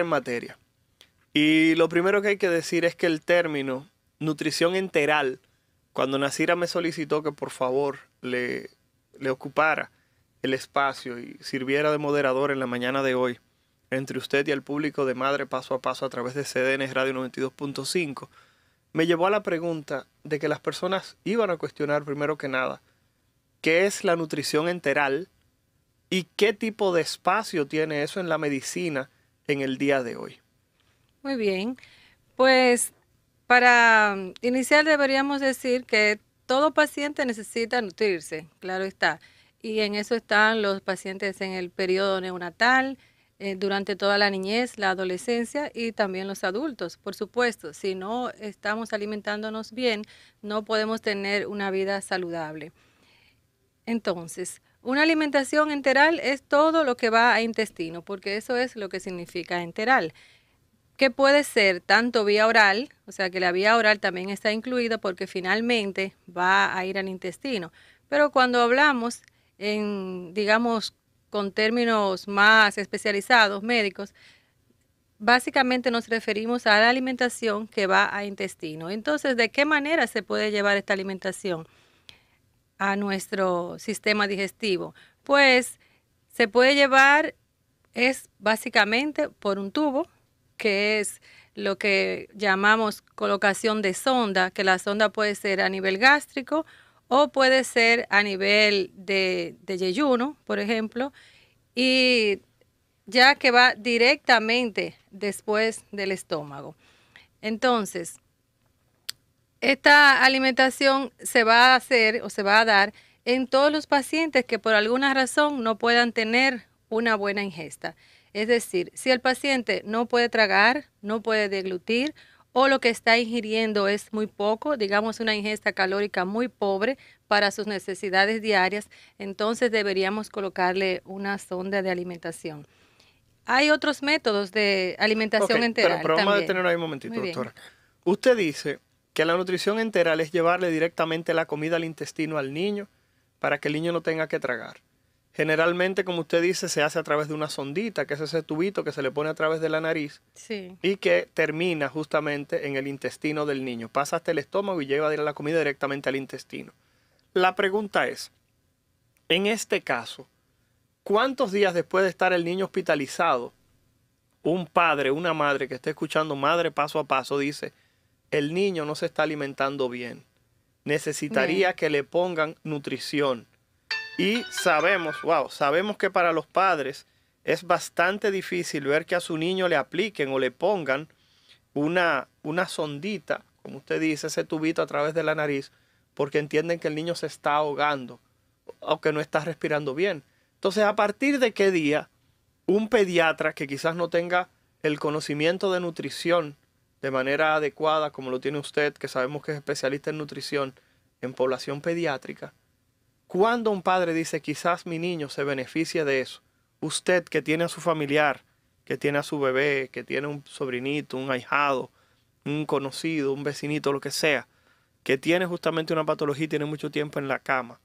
en materia. Y lo primero que hay que decir es que el término nutrición enteral, cuando Nasira me solicitó que por favor le, le ocupara el espacio y sirviera de moderador en la mañana de hoy, entre usted y el público de Madre Paso a Paso a través de CDN Radio 92.5, me llevó a la pregunta de que las personas iban a cuestionar primero que nada qué es la nutrición enteral y qué tipo de espacio tiene eso en la medicina en el día de hoy. Muy bien, pues para iniciar deberíamos decir que todo paciente necesita nutrirse, claro está, y en eso están los pacientes en el periodo neonatal, eh, durante toda la niñez, la adolescencia y también los adultos. Por supuesto, si no estamos alimentándonos bien, no podemos tener una vida saludable. Entonces, una alimentación enteral es todo lo que va a intestino, porque eso es lo que significa enteral, que puede ser tanto vía oral, o sea que la vía oral también está incluida porque finalmente va a ir al intestino. Pero cuando hablamos en, digamos, con términos más especializados, médicos, básicamente nos referimos a la alimentación que va a intestino. Entonces, ¿de qué manera se puede llevar esta alimentación? a nuestro sistema digestivo? Pues se puede llevar, es básicamente por un tubo, que es lo que llamamos colocación de sonda, que la sonda puede ser a nivel gástrico o puede ser a nivel de, de yeyuno, por ejemplo, y ya que va directamente después del estómago. Entonces, esta alimentación se va a hacer o se va a dar en todos los pacientes que por alguna razón no puedan tener una buena ingesta. Es decir, si el paciente no puede tragar, no puede deglutir o lo que está ingiriendo es muy poco, digamos una ingesta calórica muy pobre para sus necesidades diarias, entonces deberíamos colocarle una sonda de alimentación. Hay otros métodos de alimentación entera. Pero, vamos a detener ahí un momentito, doctora. Usted dice que la nutrición enteral es llevarle directamente la comida al intestino al niño para que el niño no tenga que tragar. Generalmente, como usted dice, se hace a través de una sondita, que es ese tubito que se le pone a través de la nariz y que termina justamente en el intestino del niño. Pasa hasta el estómago y lleva la comida directamente al intestino. La pregunta es, en este caso, ¿cuántos días después de estar el niño hospitalizado, un padre, una madre que esté escuchando madre paso a paso dice, el niño no se está alimentando bien. Necesitaría que le pongan nutrición. Y sabemos, wow, sabemos que para los padres es bastante difícil ver que a su niño le apliquen o le pongan una, una sondita, como usted dice, ese tubito a través de la nariz, porque entienden que el niño se está ahogando o que no está respirando bien. Entonces, ¿a partir de qué día un pediatra que quizás no tenga el conocimiento de nutrición de manera adecuada, como lo tiene usted, que sabemos que es especialista en nutrición, en población pediátrica, cuando un padre dice, quizás mi niño se beneficia de eso, usted que tiene a su familiar, que tiene a su bebé, que tiene un sobrinito, un ahijado, un conocido, un vecinito, lo que sea, que tiene justamente una patología y tiene mucho tiempo en la cama,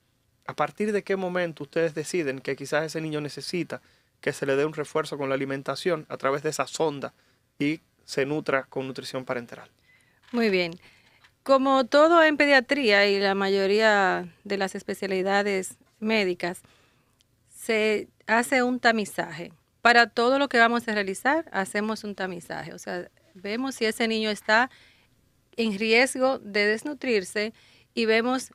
¿a partir de qué momento ustedes deciden que quizás ese niño necesita que se le dé un refuerzo con la alimentación a través de esa sonda y se nutra con nutrición parenteral. Muy bien. Como todo en pediatría y la mayoría de las especialidades médicas, se hace un tamizaje. Para todo lo que vamos a realizar, hacemos un tamizaje. O sea, vemos si ese niño está en riesgo de desnutrirse y vemos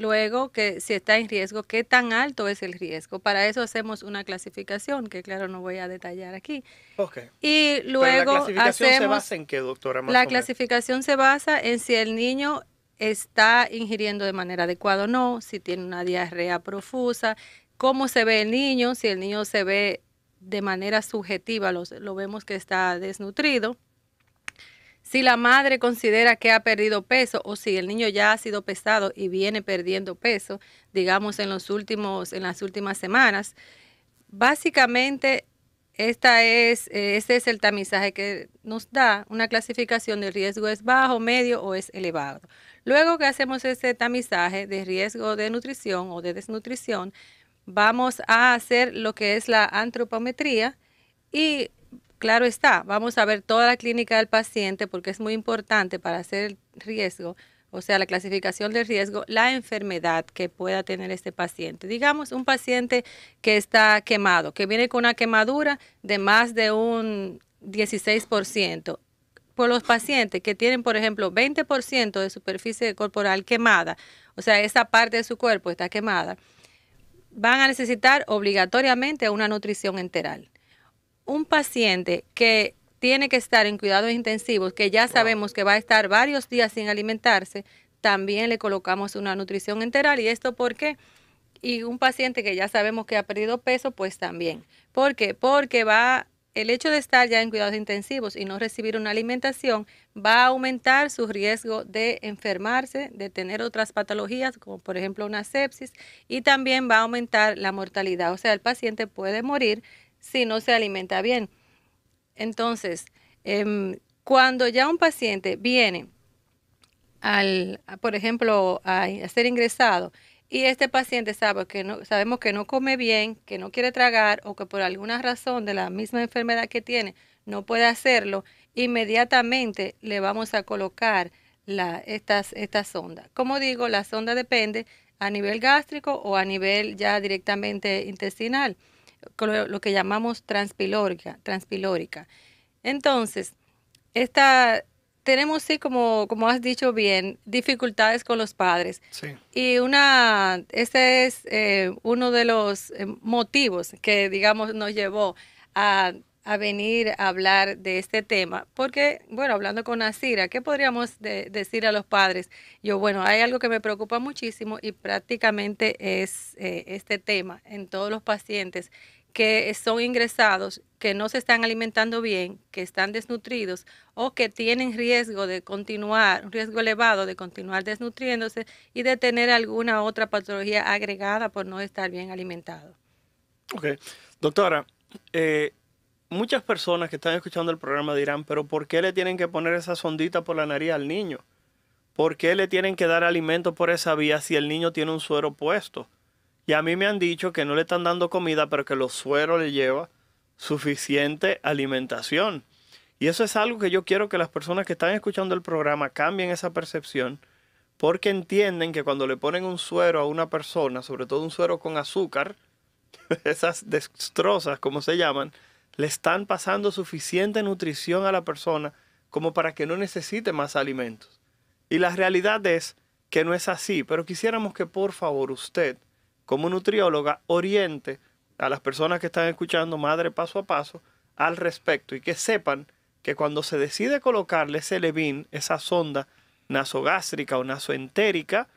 Luego, que si está en riesgo, ¿qué tan alto es el riesgo? Para eso hacemos una clasificación, que claro, no voy a detallar aquí. Okay. Y luego la clasificación se basa en qué, doctora? la clasificación se basa en si el niño está ingiriendo de manera adecuada o no, si tiene una diarrea profusa, cómo se ve el niño, si el niño se ve de manera subjetiva, lo vemos que está desnutrido si la madre considera que ha perdido peso o si el niño ya ha sido pesado y viene perdiendo peso, digamos en los últimos en las últimas semanas, básicamente esta es eh, este es el tamizaje que nos da una clasificación de riesgo es bajo, medio o es elevado. Luego que hacemos ese tamizaje de riesgo de nutrición o de desnutrición, vamos a hacer lo que es la antropometría y Claro está, vamos a ver toda la clínica del paciente porque es muy importante para hacer el riesgo, o sea, la clasificación del riesgo, la enfermedad que pueda tener este paciente. Digamos, un paciente que está quemado, que viene con una quemadura de más de un 16%. Por los pacientes que tienen, por ejemplo, 20% de superficie corporal quemada, o sea, esa parte de su cuerpo está quemada, van a necesitar obligatoriamente una nutrición enteral un paciente que tiene que estar en cuidados intensivos, que ya sabemos que va a estar varios días sin alimentarse, también le colocamos una nutrición enteral. ¿Y esto por qué? Y un paciente que ya sabemos que ha perdido peso, pues también. ¿Por qué? Porque va, el hecho de estar ya en cuidados intensivos y no recibir una alimentación va a aumentar su riesgo de enfermarse, de tener otras patologías, como por ejemplo una sepsis, y también va a aumentar la mortalidad. O sea, el paciente puede morir si no se alimenta bien. Entonces, em, cuando ya un paciente viene, al, por ejemplo, a, ser ingresado y este paciente sabe que no, sabemos que no come bien, que no quiere tragar o que por alguna razón de la misma enfermedad que tiene no puede hacerlo, inmediatamente le vamos a colocar la, estas, estas Como digo, la sonda depende a nivel gástrico o a nivel ya directamente intestinal lo, lo que llamamos transpilórica, transpilórica. Entonces, esta, tenemos, sí, como, como has dicho bien, dificultades con los padres. Y una, ese es eh, uno de los eh, motivos que, digamos, nos llevó a a venir a hablar de este tema, porque, bueno, hablando con Asira, ¿qué podríamos decir a los padres? Yo, bueno, hay algo que me preocupa muchísimo y prácticamente es eh, este tema en todos los pacientes que son ingresados, que no se están alimentando bien, que están desnutridos o que tienen riesgo de continuar, un riesgo elevado de continuar desnutriéndose y de tener alguna otra patología agregada por no estar bien alimentado. Ok, doctora, eh, muchas personas que están escuchando el programa dirán, pero ¿por qué le tienen que poner esa sondita por la nariz al niño? ¿Por qué le tienen que dar alimento por esa vía si el niño tiene un suero puesto? Y a mí me han dicho que no le están dando comida, pero que los sueros le lleva suficiente alimentación. Y eso es algo que yo quiero que las personas que están escuchando el programa cambien esa percepción, porque entienden que cuando le ponen un suero a una persona, sobre todo un suero con azúcar, esas destrozas como se llaman, le están pasando suficiente nutrición a la persona como para que no necesite más alimentos. Y la realidad es que no es así, pero quisiéramos que por favor usted, como nutrióloga, oriente a las personas que están escuchando Madre Paso a Paso al respecto y que sepan que cuando se decide colocarle ese levín, esa sonda nasogástrica o nasoentérica,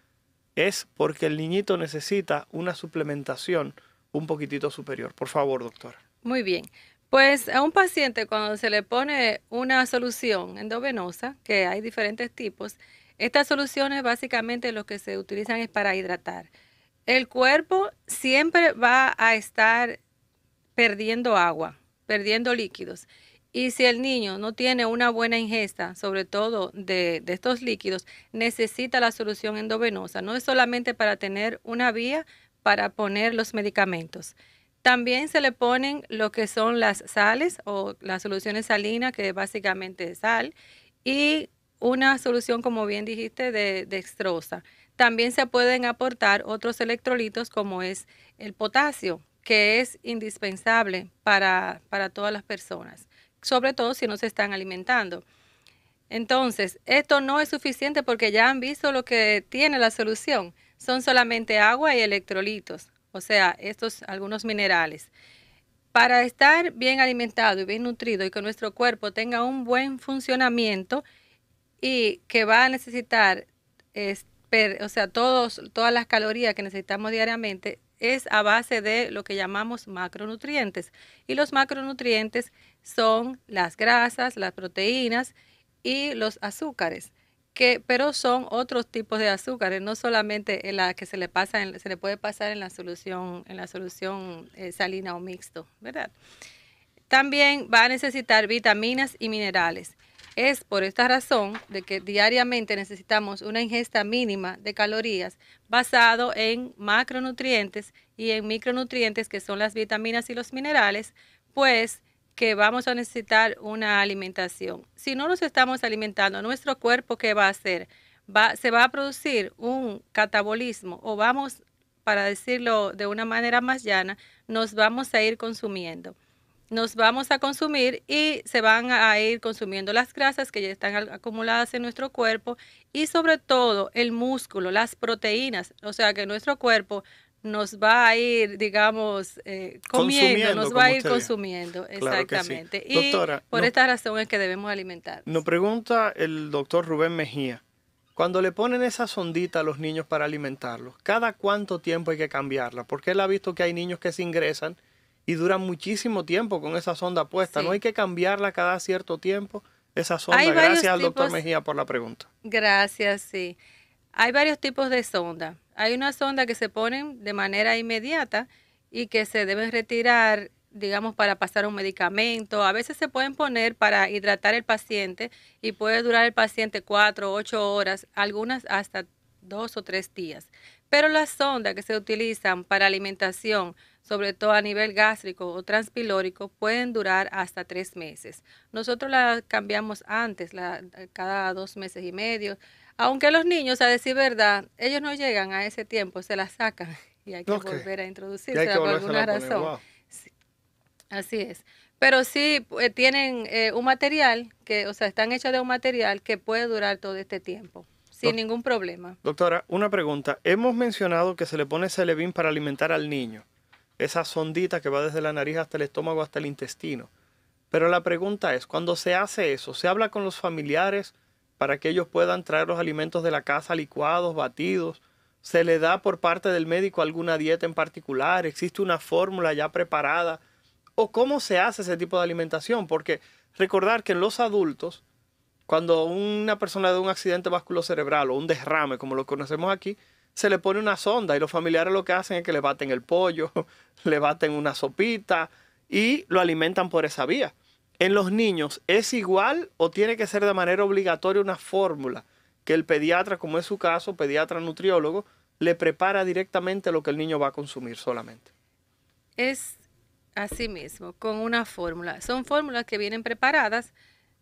es porque el niñito necesita una suplementación un poquitito superior. Por favor, doctora. Muy bien. Pues a un paciente cuando se le pone una solución endovenosa, que hay diferentes tipos, estas soluciones básicamente lo que se utilizan es para hidratar. El cuerpo siempre va a estar perdiendo agua, perdiendo líquidos. Y si el niño no tiene una buena ingesta, sobre todo de, de, estos líquidos, necesita la solución endovenosa. No es solamente para tener una vía para poner los medicamentos. También se le ponen lo que son las sales o las soluciones salinas, que es básicamente sal, y una solución, como bien dijiste, de dextrosa. También se pueden aportar otros electrolitos como es el potasio, que es indispensable para todas las personas, sobre todo si no se están alimentando. Entonces, esto no es suficiente porque ya han visto lo que tiene la solución. Son solamente agua y electrolitos o sea, estos algunos minerales. Para estar bien alimentado y bien nutrido y que nuestro cuerpo tenga un buen funcionamiento y que va a necesitar, o sea, todas las calorías que necesitamos diariamente es a base de lo que llamamos macronutrientes. Y los macronutrientes son las grasas, las proteínas y los azúcares pero son otros tipos de azúcares, no solamente en la que se le pasa, se le puede pasar en la solución, en la solución eh, salina o mixto, ¿verdad? También va a necesitar vitaminas y minerales. Es por esta razón de que diariamente necesitamos una ingesta mínima de calorías basado en macronutrientes y en micronutrientes que son las vitaminas y los minerales, pues que vamos a necesitar una alimentación. Si no nos estamos alimentando, nuestro cuerpo, ¿qué va a hacer? Va, se va a producir un catabolismo o vamos, para decirlo de una manera más llana, nos vamos a ir consumiendo. Nos vamos a consumir y se van a ir consumiendo las grasas que ya están acumuladas en nuestro cuerpo y sobre todo el músculo, las proteínas. O sea que nuestro cuerpo nos va a ir, digamos, eh, comiendo, nos va a ir consumiendo, exactamente. y por esta razón es que debemos alimentar. Nos pregunta el doctor Rubén Mejía, cuando le ponen esa sondita a los niños para alimentarlos, ¿cada cuánto tiempo hay que cambiarla? Porque él ha visto que hay niños que se ingresan y duran muchísimo tiempo con esa sonda puesta. ¿No hay que cambiarla cada cierto tiempo? Esa sonda, gracias al doctor Mejía por la pregunta. Gracias, sí. Hay varios tipos de sonda. Hay una sonda que se ponen de manera inmediata y que se deben retirar, digamos, para pasar un medicamento. A veces se pueden poner para hidratar el paciente y puede durar el paciente cuatro, ocho horas, algunas hasta dos o tres días. Pero las sondas que se utilizan para alimentación, sobre todo a nivel gástrico o transpilórico, pueden durar hasta tres meses. Nosotros las cambiamos antes, la, cada dos meses y medio, aunque los niños, a decir verdad, ellos no llegan a ese tiempo, se la sacan y hay que volver a introducirse por alguna razón. Así es. Pero sí eh, tienen eh, un material, que, o sea, están hechos de un material que puede durar todo este tiempo, sin ningún problema. Doctora, una pregunta. Hemos mencionado que se le pone levín para alimentar al niño, esa sondita que va desde la nariz hasta el estómago, hasta el intestino. Pero la pregunta es, cuando se hace eso, ¿se habla con los familiares? para que ellos puedan traer los alimentos de la casa licuados, batidos. Se le da por parte del médico alguna dieta en particular, existe una fórmula ya preparada. ¿O cómo se hace ese tipo de alimentación? Porque recordar que en los adultos, cuando una persona de un accidente cerebral o un derrame, como lo conocemos aquí, se le pone una sonda y los familiares lo que hacen es que le baten el pollo, le baten una sopita y lo alimentan por esa vía en los niños es igual o tiene que ser de manera obligatoria una fórmula que el pediatra, como es su caso, pediatra nutriólogo, le prepara directamente lo que el niño va a consumir solamente. Es así mismo, con una fórmula. Son fórmulas que vienen preparadas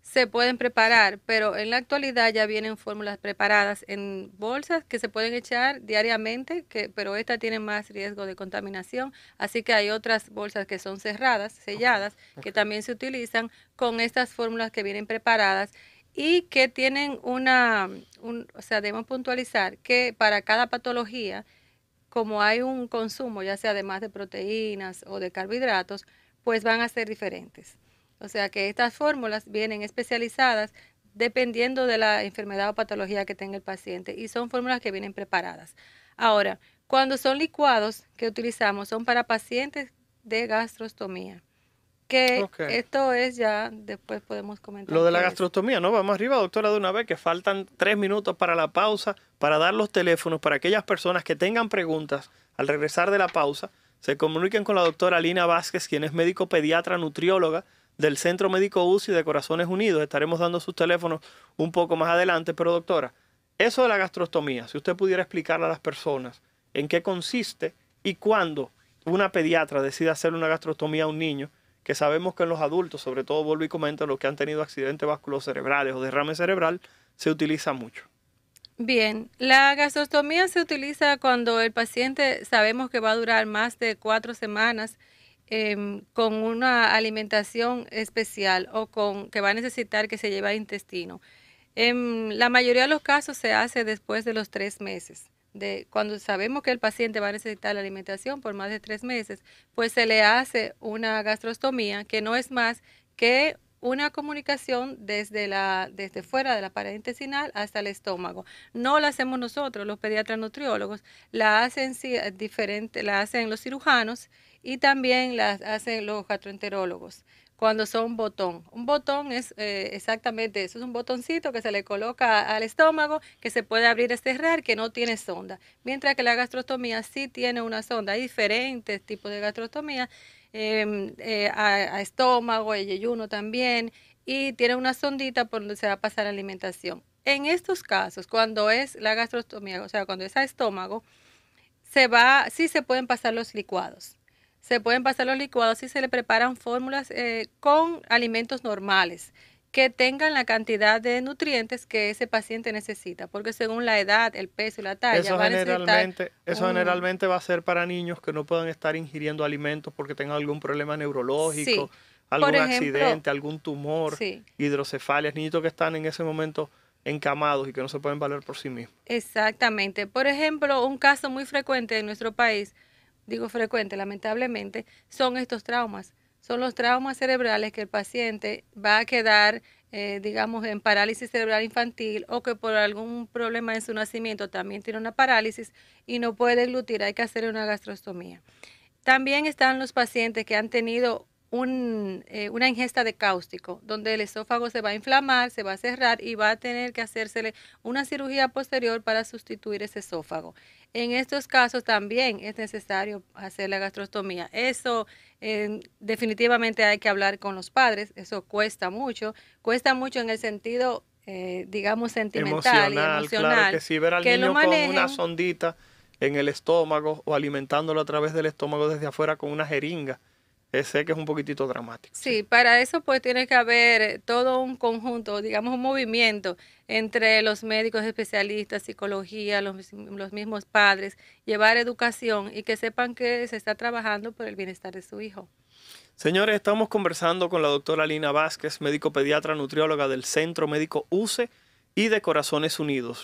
se pueden preparar, pero en la actualidad ya vienen fórmulas preparadas en bolsas que se pueden echar diariamente, que, pero esta tiene más riesgo de contaminación, así que hay otras bolsas que son cerradas, selladas, que también se utilizan con estas fórmulas que vienen preparadas y que tienen una, o sea, debemos puntualizar que para cada patología, como hay un consumo, ya sea además de proteínas o de carbohidratos, pues van a ser diferentes. O sea que estas fórmulas vienen especializadas dependiendo de la enfermedad o patología que tenga el paciente y son fórmulas que vienen preparadas. Ahora, cuando son licuados que utilizamos son para pacientes de gastrostomía. Que esto es ya, después podemos comentar. Lo de la gastrostomía, ¿no? Vamos arriba, doctora, de una vez, que faltan tres minutos para la pausa, para dar los teléfonos para aquellas personas que tengan preguntas al regresar de la pausa. Se comuniquen con la doctora Lina Vázquez, quien es médico pediatra nutrióloga del Centro Médico UCI de Corazones Unidos. Estaremos dando sus teléfonos un poco más adelante, pero doctora, eso de la gastrostomía, si usted pudiera explicarle a las personas en qué consiste y cuándo una pediatra decide hacerle una gastrostomía a un niño, que sabemos que en los adultos, sobre todo vuelvo y comento, los que han tenido accidentes vasculocerebrales o derrame cerebral, se utiliza mucho. Bien, la gastrostomía se utiliza cuando el paciente sabemos que va a durar más de cuatro semanas Em, con una alimentación especial o con que va a necesitar que se lleve a intestino. En em, la mayoría de los casos se hace después de los tres meses. De, cuando sabemos que el paciente va a necesitar la alimentación por más de tres meses, pues se le hace una gastrostomía que no es más que una comunicación desde, la, desde fuera de la pared intestinal hasta el estómago. No la hacemos nosotros, los pediatras nutriólogos, la hacen, eh, diferente, la hacen los cirujanos y también la hacen los gastroenterólogos cuando son botón. Un botón es eh, exactamente eso, es un botoncito que se le coloca al estómago, que se puede abrir y cerrar, que no tiene sonda. Mientras que la gastrostomía sí tiene una sonda, hay diferentes tipos de gastrostomía Em, eh, a, estómago, el yeyuno también, y tiene una sondita por donde se va a pasar la alimentación. En estos casos, cuando es la gastrostomía, o sea, cuando es a estómago, se va, sí se pueden pasar los licuados. Se pueden pasar los licuados si se le preparan fórmulas eh, con alimentos normales que tengan la cantidad de nutrientes que ese paciente necesita, porque según la edad, el peso y la talla. Eso, generalmente, eso generalmente va a ser para niños que no puedan estar ingiriendo alimentos porque tengan algún problema neurológico, algún accidente, algún tumor, hidrocefalia. hidrocefalias, niñitos que están en ese momento encamados y que no se pueden valer por sí mismos. Exactamente. Por ejemplo, un caso muy frecuente en nuestro país, digo frecuente lamentablemente, son estos traumas son los traumas cerebrales que el paciente va a quedar, eh, digamos, en parálisis cerebral infantil o que por algún problema en su nacimiento también tiene una parálisis y no puede deglutir, hay que hacerle una gastrostomía. También están los pacientes que han tenido eh, una ingesta de cáustico, donde el esófago se va a inflamar, se va a cerrar y va a tener que hacérsele una cirugía posterior para sustituir ese esófago. En estos casos también es necesario hacer la gastrostomía. Eso eh, definitivamente hay que hablar con los padres, eso cuesta mucho, cuesta mucho en el sentido, eh, digamos, sentimental y emocional. que si ver al niño con una sondita en el estómago o alimentándolo a través del estómago desde afuera con una jeringa sé que es un poquitito dramático. Sí, para eso pues tiene que haber eh, todo un conjunto, digamos un movimiento entre los médicos especialistas, psicología, los, mismos padres, llevar educación y que sepan que se está trabajando por el bienestar de su hijo. Señores, estamos conversando con la doctora Lina Vázquez, médico pediatra nutrióloga del Centro Médico UCE y de Corazones Unidos.